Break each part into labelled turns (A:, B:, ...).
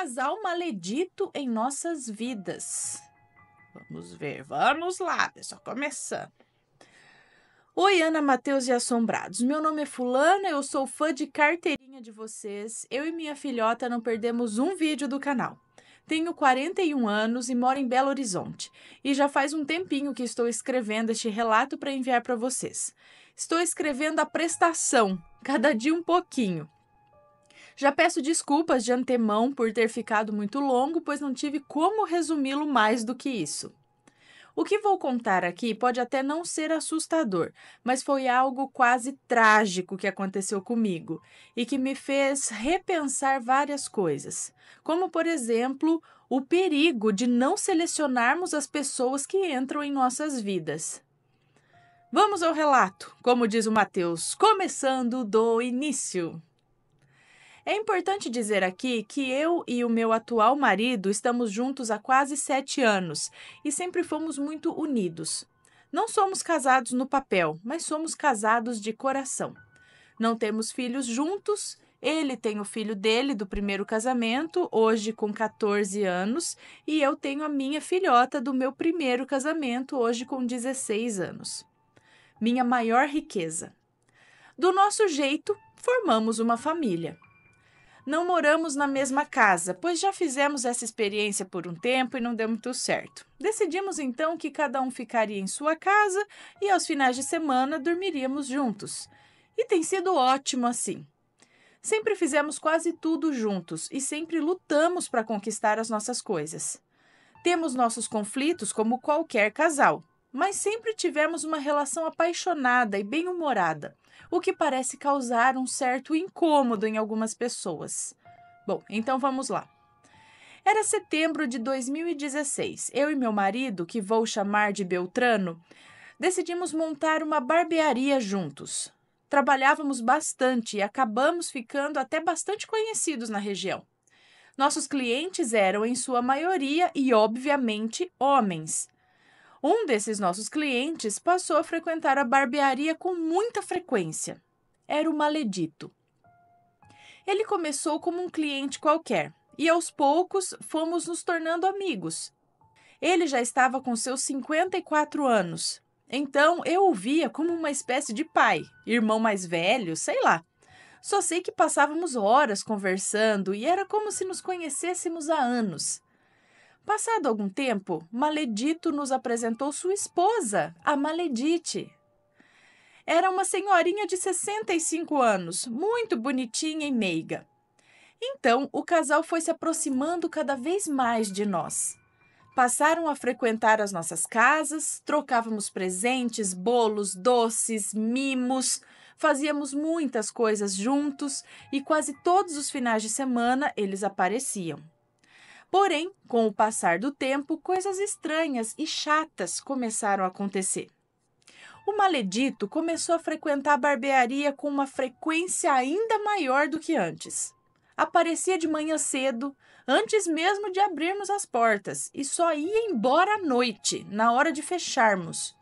A: casal maledito em nossas vidas. Vamos ver, vamos lá, pessoal, começando. Oi, Ana Matheus e Assombrados. Meu nome é Fulana, eu sou fã de carteirinha de vocês. Eu e minha filhota não perdemos um vídeo do canal. Tenho 41 anos e moro em Belo Horizonte. E já faz um tempinho que estou escrevendo este relato para enviar para vocês. Estou escrevendo a prestação, cada dia um pouquinho. Já peço desculpas de antemão por ter ficado muito longo, pois não tive como resumi-lo mais do que isso. O que vou contar aqui pode até não ser assustador, mas foi algo quase trágico que aconteceu comigo e que me fez repensar várias coisas, como, por exemplo, o perigo de não selecionarmos as pessoas que entram em nossas vidas. Vamos ao relato, como diz o Mateus, começando do início. É importante dizer aqui que eu e o meu atual marido estamos juntos há quase sete anos e sempre fomos muito unidos. Não somos casados no papel, mas somos casados de coração. Não temos filhos juntos. Ele tem o filho dele do primeiro casamento, hoje com 14 anos, e eu tenho a minha filhota do meu primeiro casamento, hoje com 16 anos. Minha maior riqueza. Do nosso jeito, formamos uma família não moramos na mesma casa, pois já fizemos essa experiência por um tempo e não deu muito certo. Decidimos então que cada um ficaria em sua casa e aos finais de semana dormiríamos juntos. E tem sido ótimo assim. Sempre fizemos quase tudo juntos e sempre lutamos para conquistar as nossas coisas. Temos nossos conflitos como qualquer casal, mas sempre tivemos uma relação apaixonada e bem-humorada, o que parece causar um certo incômodo em algumas pessoas. Bom, então vamos lá. Era setembro de 2016. Eu e meu marido, que vou chamar de Beltrano, decidimos montar uma barbearia juntos. Trabalhávamos bastante e acabamos ficando até bastante conhecidos na região. Nossos clientes eram, em sua maioria e obviamente, homens. Um desses nossos clientes passou a frequentar a barbearia com muita frequência. Era o maledito. Ele começou como um cliente qualquer e aos poucos fomos nos tornando amigos. Ele já estava com seus 54 anos, então eu o via como uma espécie de pai, irmão mais velho, sei lá. Só sei que passávamos horas conversando e era como se nos conhecêssemos há anos. Passado algum tempo, Maledito nos apresentou sua esposa, a Maledite. Era uma senhorinha de 65 anos, muito bonitinha e meiga. Então, o casal foi se aproximando cada vez mais de nós. Passaram a frequentar as nossas casas, trocávamos presentes, bolos, doces, mimos, fazíamos muitas coisas juntos e quase todos os finais de semana eles apareciam. Porém, com o passar do tempo, coisas estranhas e chatas começaram a acontecer. O maledito começou a frequentar a barbearia com uma frequência ainda maior do que antes. Aparecia de manhã cedo, antes mesmo de abrirmos as portas, e só ia embora à noite, na hora de fecharmos.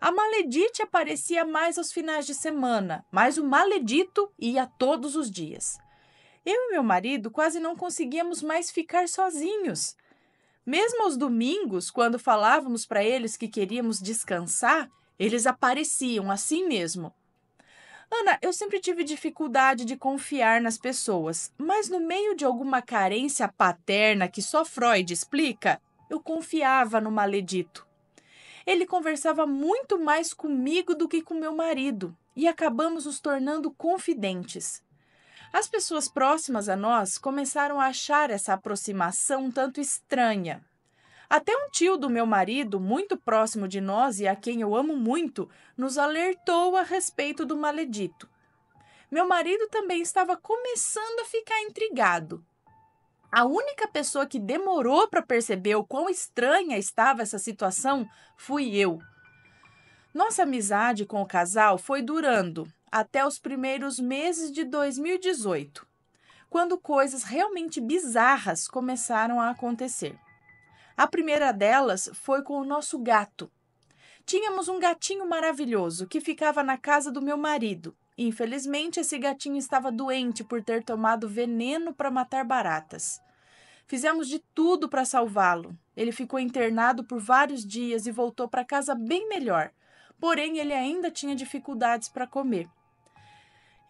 A: A maledite aparecia mais aos finais de semana, mas o maledito ia todos os dias. Eu e meu marido quase não conseguíamos mais ficar sozinhos. Mesmo aos domingos, quando falávamos para eles que queríamos descansar, eles apareciam assim mesmo. Ana, eu sempre tive dificuldade de confiar nas pessoas, mas no meio de alguma carência paterna que só Freud explica, eu confiava no maledito. Ele conversava muito mais comigo do que com meu marido e acabamos nos tornando confidentes. As pessoas próximas a nós começaram a achar essa aproximação um tanto estranha. Até um tio do meu marido, muito próximo de nós e a quem eu amo muito, nos alertou a respeito do maledito. Meu marido também estava começando a ficar intrigado. A única pessoa que demorou para perceber o quão estranha estava essa situação fui eu. Nossa amizade com o casal foi durando, até os primeiros meses de 2018, quando coisas realmente bizarras começaram a acontecer. A primeira delas foi com o nosso gato. Tínhamos um gatinho maravilhoso que ficava na casa do meu marido. Infelizmente, esse gatinho estava doente por ter tomado veneno para matar baratas. Fizemos de tudo para salvá-lo. Ele ficou internado por vários dias e voltou para casa bem melhor. Porém, ele ainda tinha dificuldades para comer.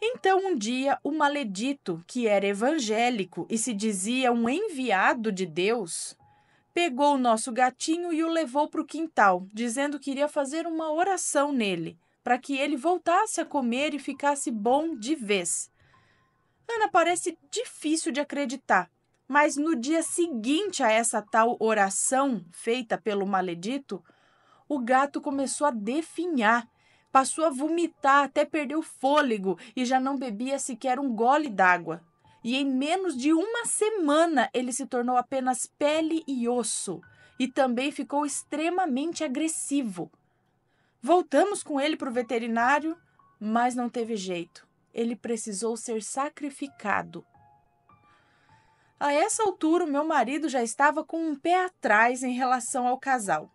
A: Então, um dia, o maledito, que era evangélico e se dizia um enviado de Deus, pegou o nosso gatinho e o levou para o quintal, dizendo que iria fazer uma oração nele, para que ele voltasse a comer e ficasse bom de vez. Ana parece difícil de acreditar, mas no dia seguinte a essa tal oração feita pelo maledito, o gato começou a definhar Passou a vomitar até perder o fôlego e já não bebia sequer um gole d'água. E em menos de uma semana ele se tornou apenas pele e osso e também ficou extremamente agressivo. Voltamos com ele para o veterinário, mas não teve jeito. Ele precisou ser sacrificado. A essa altura, meu marido já estava com um pé atrás em relação ao casal.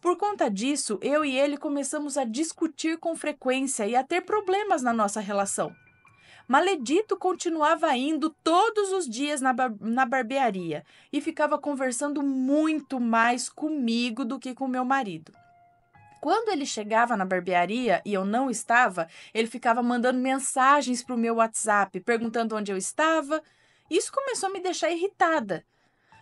A: Por conta disso, eu e ele começamos a discutir com frequência e a ter problemas na nossa relação. Maledito continuava indo todos os dias na, bar na barbearia e ficava conversando muito mais comigo do que com meu marido. Quando ele chegava na barbearia e eu não estava, ele ficava mandando mensagens para o meu WhatsApp perguntando onde eu estava. Isso começou a me deixar irritada.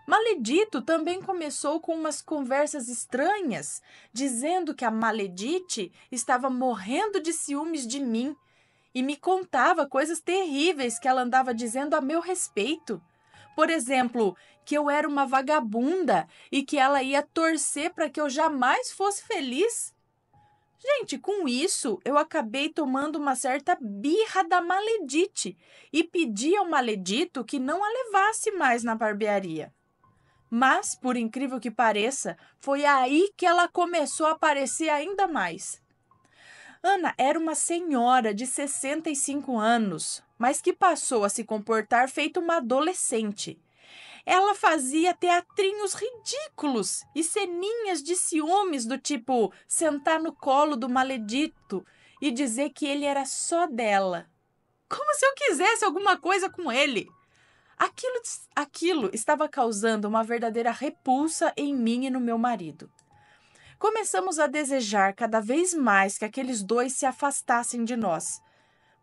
A: Maledito também começou com umas conversas estranhas, dizendo que a Maledite estava morrendo de ciúmes de mim e me contava coisas terríveis que ela andava dizendo a meu respeito. Por exemplo, que eu era uma vagabunda e que ela ia torcer para que eu jamais fosse feliz. Gente, com isso, eu acabei tomando uma certa birra da Maledite e pedi ao Maledito que não a levasse mais na barbearia. Mas, por incrível que pareça, foi aí que ela começou a aparecer ainda mais. Ana era uma senhora de 65 anos, mas que passou a se comportar feito uma adolescente. Ela fazia teatrinhos ridículos e ceninhas de ciúmes do tipo sentar no colo do maledito e dizer que ele era só dela. Como se eu quisesse alguma coisa com ele! Aquilo, aquilo estava causando uma verdadeira repulsa em mim e no meu marido. Começamos a desejar cada vez mais que aqueles dois se afastassem de nós.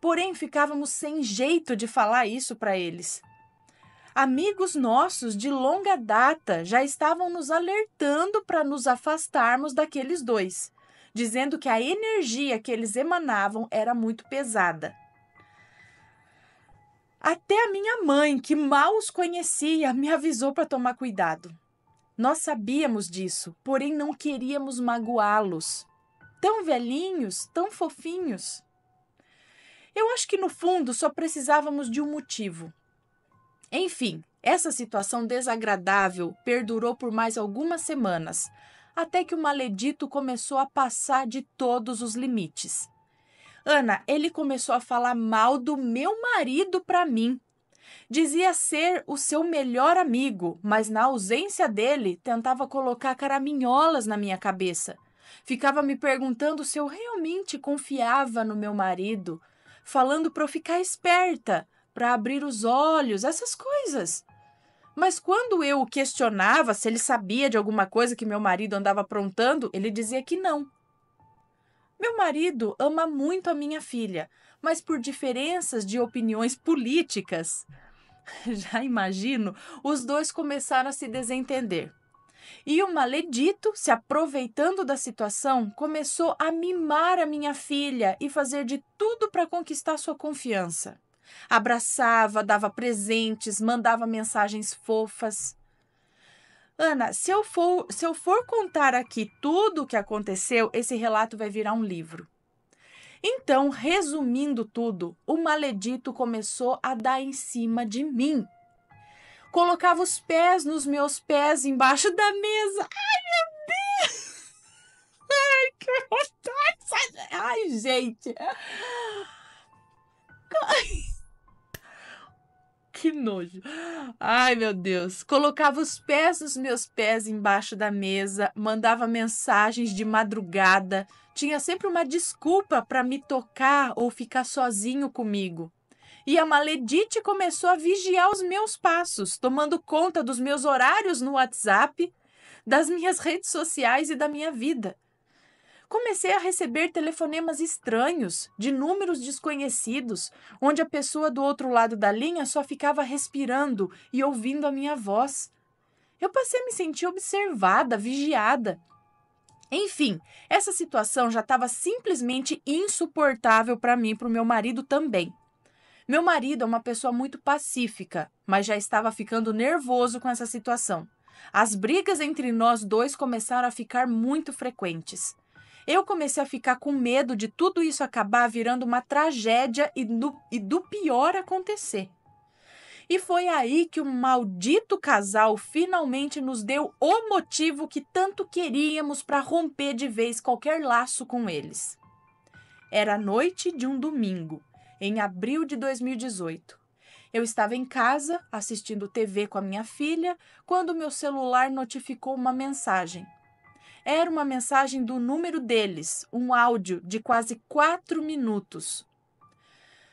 A: Porém, ficávamos sem jeito de falar isso para eles. Amigos nossos de longa data já estavam nos alertando para nos afastarmos daqueles dois, dizendo que a energia que eles emanavam era muito pesada. Até a minha mãe, que mal os conhecia, me avisou para tomar cuidado. Nós sabíamos disso, porém não queríamos magoá-los. Tão velhinhos, tão fofinhos. Eu acho que no fundo só precisávamos de um motivo. Enfim, essa situação desagradável perdurou por mais algumas semanas, até que o maledito começou a passar de todos os limites. Ana, ele começou a falar mal do meu marido para mim. Dizia ser o seu melhor amigo, mas na ausência dele tentava colocar caraminholas na minha cabeça. Ficava me perguntando se eu realmente confiava no meu marido, falando para eu ficar esperta, para abrir os olhos, essas coisas. Mas quando eu o questionava se ele sabia de alguma coisa que meu marido andava aprontando, ele dizia que não, meu marido ama muito a minha filha, mas por diferenças de opiniões políticas, já imagino, os dois começaram a se desentender. E o maledito, se aproveitando da situação, começou a mimar a minha filha e fazer de tudo para conquistar sua confiança. Abraçava, dava presentes, mandava mensagens fofas. Ana, se eu for, se eu for contar aqui tudo o que aconteceu, esse relato vai virar um livro. Então, resumindo tudo, o maledito começou a dar em cima de mim. Colocava os pés nos meus pés embaixo da mesa. Ai, meu Deus! Ai, que vontade! Ai, gente! Ai que nojo. Ai, meu Deus. Colocava os pés dos meus pés embaixo da mesa, mandava mensagens de madrugada, tinha sempre uma desculpa para me tocar ou ficar sozinho comigo. E a maledite começou a vigiar os meus passos, tomando conta dos meus horários no WhatsApp, das minhas redes sociais e da minha vida comecei a receber telefonemas estranhos, de números desconhecidos, onde a pessoa do outro lado da linha só ficava respirando e ouvindo a minha voz. Eu passei a me sentir observada, vigiada. Enfim, essa situação já estava simplesmente insuportável para mim e para o meu marido também. Meu marido é uma pessoa muito pacífica, mas já estava ficando nervoso com essa situação. As brigas entre nós dois começaram a ficar muito frequentes. Eu comecei a ficar com medo de tudo isso acabar virando uma tragédia e do, e do pior acontecer. E foi aí que o maldito casal finalmente nos deu o motivo que tanto queríamos para romper de vez qualquer laço com eles. Era noite de um domingo, em abril de 2018. Eu estava em casa, assistindo TV com a minha filha, quando meu celular notificou uma mensagem era uma mensagem do número deles, um áudio de quase quatro minutos.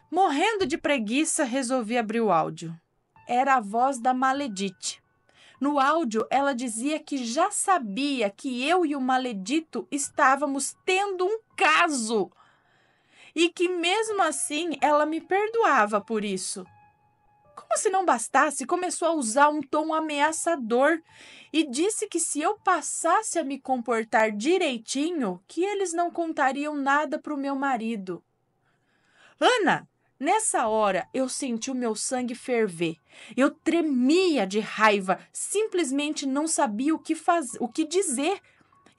A: Morrendo de preguiça, resolvi abrir o áudio. Era a voz da Maledite. No áudio, ela dizia que já sabia que eu e o Maledito estávamos tendo um caso. E que mesmo assim ela me perdoava por isso. Como se não bastasse, começou a usar um tom ameaçador e disse que se eu passasse a me comportar direitinho, que eles não contariam nada para o meu marido. Ana, Nessa hora, eu senti o meu sangue ferver. Eu tremia de raiva, simplesmente não sabia o que, fazer o que dizer.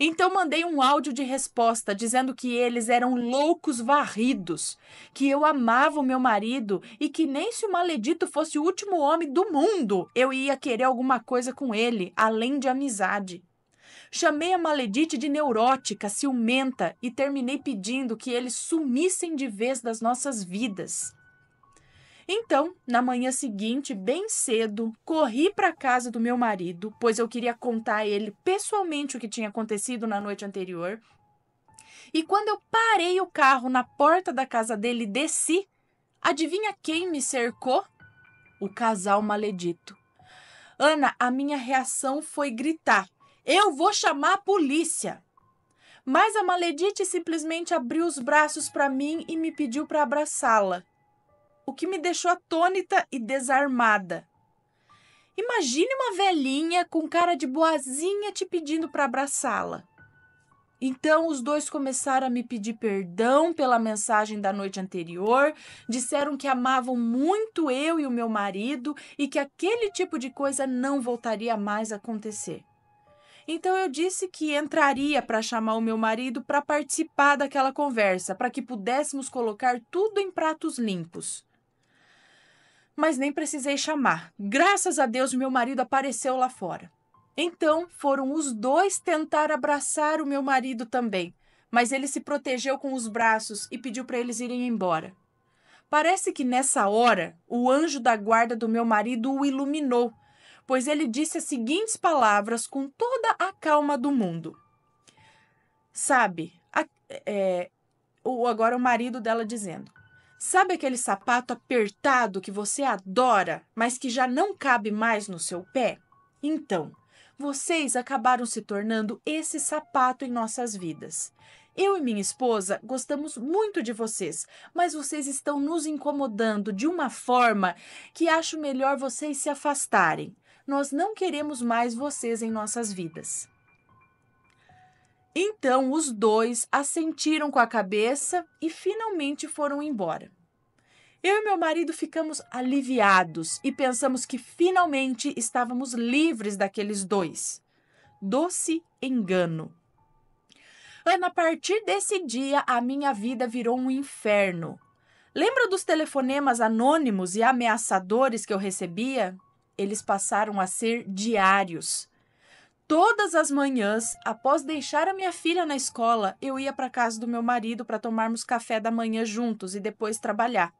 A: Então mandei um áudio de resposta dizendo que eles eram loucos varridos, que eu amava o meu marido e que nem se o maledito fosse o último homem do mundo, eu ia querer alguma coisa com ele, além de amizade. Chamei a Maledite de neurótica, ciumenta e terminei pedindo que eles sumissem de vez das nossas vidas. Então, na manhã seguinte, bem cedo, corri para casa do meu marido, pois eu queria contar a ele pessoalmente o que tinha acontecido na noite anterior. E quando eu parei o carro na porta da casa dele e desci, adivinha quem me cercou? O casal maledito. Ana, a minha reação foi gritar: Eu vou chamar a polícia! Mas a maledite simplesmente abriu os braços para mim e me pediu para abraçá-la o que me deixou atônita e desarmada. Imagine uma velhinha com cara de boazinha te pedindo para abraçá-la. Então os dois começaram a me pedir perdão pela mensagem da noite anterior, disseram que amavam muito eu e o meu marido e que aquele tipo de coisa não voltaria mais a acontecer. Então eu disse que entraria para chamar o meu marido para participar daquela conversa, para que pudéssemos colocar tudo em pratos limpos mas nem precisei chamar. Graças a Deus, meu marido apareceu lá fora. Então foram os dois tentar abraçar o meu marido também, mas ele se protegeu com os braços e pediu para eles irem embora. Parece que nessa hora o anjo da guarda do meu marido o iluminou, pois ele disse as seguintes palavras com toda a calma do mundo: Sabe, a, é, agora o marido dela dizendo: Sabe aquele sapato apertado que você adora, mas que já não cabe mais no seu pé? Então, vocês acabaram se tornando esse sapato em nossas vidas. Eu e minha esposa gostamos muito de vocês, mas vocês estão nos incomodando de uma forma que acho melhor vocês se afastarem. Nós não queremos mais vocês em nossas vidas. Então os dois assentiram com a cabeça e finalmente foram embora. Eu e meu marido ficamos aliviados e pensamos que finalmente estávamos livres daqueles dois. Doce engano. Ana, a partir desse dia, a minha vida virou um inferno. Lembra dos telefonemas anônimos e ameaçadores que eu recebia? Eles passaram a ser diários. Todas as manhãs, após deixar a minha filha na escola, eu ia para casa do meu marido para tomarmos café da manhã juntos e depois trabalhar.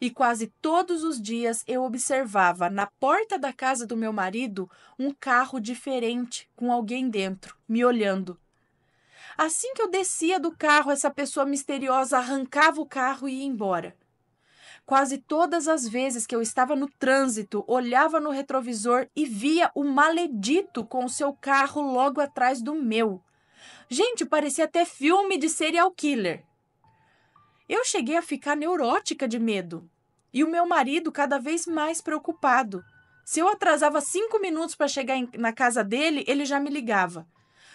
A: E quase todos os dias eu observava na porta da casa do meu marido um carro diferente com alguém dentro, me olhando. Assim que eu descia do carro, essa pessoa misteriosa arrancava o carro e ia embora. Quase todas as vezes que eu estava no trânsito, olhava no retrovisor e via o maledito com o seu carro logo atrás do meu. Gente, parecia até filme de serial killer. Eu cheguei a ficar neurótica de medo. E o meu marido cada vez mais preocupado. Se eu atrasava cinco minutos para chegar na casa dele, ele já me ligava.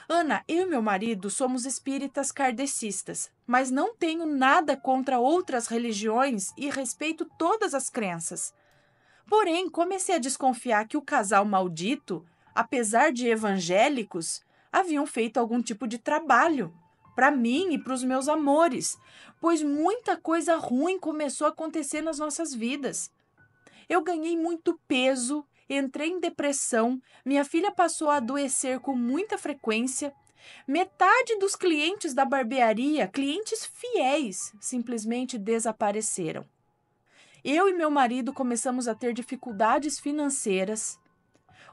A: Ana, eu e meu marido somos espíritas kardecistas, mas não tenho nada contra outras religiões e respeito todas as crenças. Porém, comecei a desconfiar que o casal maldito, apesar de evangélicos, haviam feito algum tipo de trabalho para mim e para os meus amores, pois muita coisa ruim começou a acontecer nas nossas vidas. Eu ganhei muito peso entrei em depressão, minha filha passou a adoecer com muita frequência. Metade dos clientes da barbearia, clientes fiéis, simplesmente desapareceram. Eu e meu marido começamos a ter dificuldades financeiras.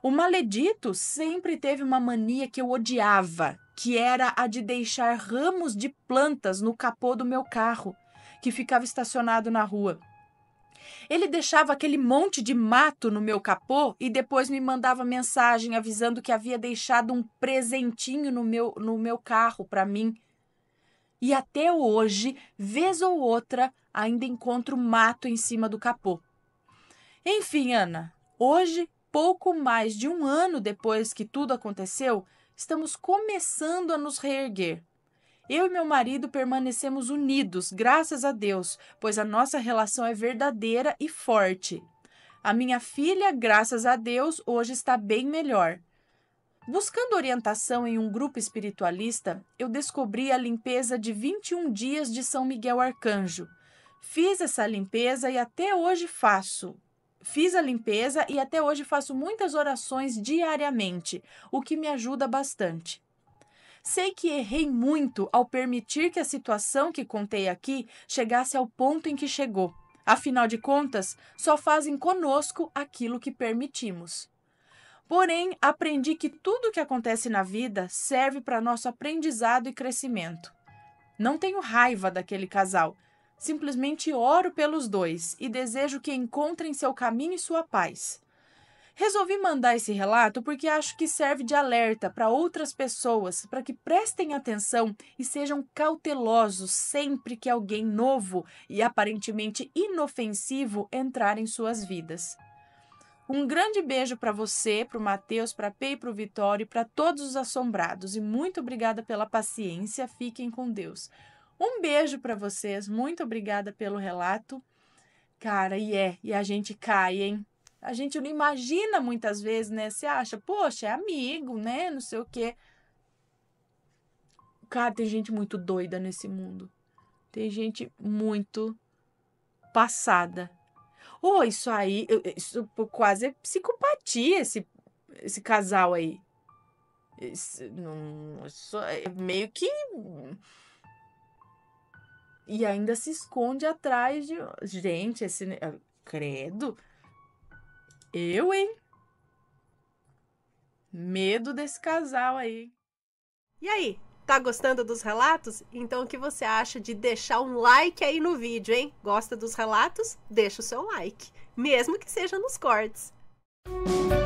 A: O maledito sempre teve uma mania que eu odiava, que era a de deixar ramos de plantas no capô do meu carro, que ficava estacionado na rua. Ele deixava aquele monte de mato no meu capô e depois me mandava mensagem avisando que havia deixado um presentinho no meu, no meu carro para mim. E até hoje, vez ou outra, ainda encontro mato em cima do capô. Enfim, Ana, hoje, pouco mais de um ano depois que tudo aconteceu, estamos começando a nos reerguer. Eu e meu marido permanecemos unidos, graças a Deus, pois a nossa relação é verdadeira e forte. A minha filha, graças a Deus, hoje está bem melhor. Buscando orientação em um grupo espiritualista, eu descobri a limpeza de 21 dias de São Miguel Arcanjo. Fiz essa limpeza e até hoje faço. Fiz a limpeza e até hoje faço muitas orações diariamente, o que me ajuda bastante. Sei que errei muito ao permitir que a situação que contei aqui chegasse ao ponto em que chegou. Afinal de contas, só fazem conosco aquilo que permitimos. Porém, aprendi que tudo o que acontece na vida serve para nosso aprendizado e crescimento. Não tenho raiva daquele casal. Simplesmente oro pelos dois e desejo que encontrem seu caminho e sua paz. Resolvi mandar esse relato porque acho que serve de alerta para outras pessoas para que prestem atenção e sejam cautelosos sempre que alguém novo e aparentemente inofensivo entrar em suas vidas. Um grande beijo para você, para o Matheus, para Pei, para o Vitório e para todos os assombrados. E muito obrigada pela paciência. Fiquem com Deus. Um beijo para vocês. Muito obrigada pelo relato. Cara, e é, e a gente cai, hein? a gente não imagina muitas vezes, né? Você acha, poxa, é amigo, né? Não sei o quê. Cara, tem gente muito doida nesse mundo. Tem gente muito passada. Ou oh, isso aí, isso quase é psicopatia esse, esse casal aí. não, isso é meio que. E ainda se esconde atrás de. Gente, esse. Credo. Eu, hein? Medo desse casal aí. E aí, tá gostando dos relatos? Então o que você acha de deixar um like aí no vídeo, hein? Gosta dos relatos? Deixa o seu like, mesmo que seja nos cortes. Música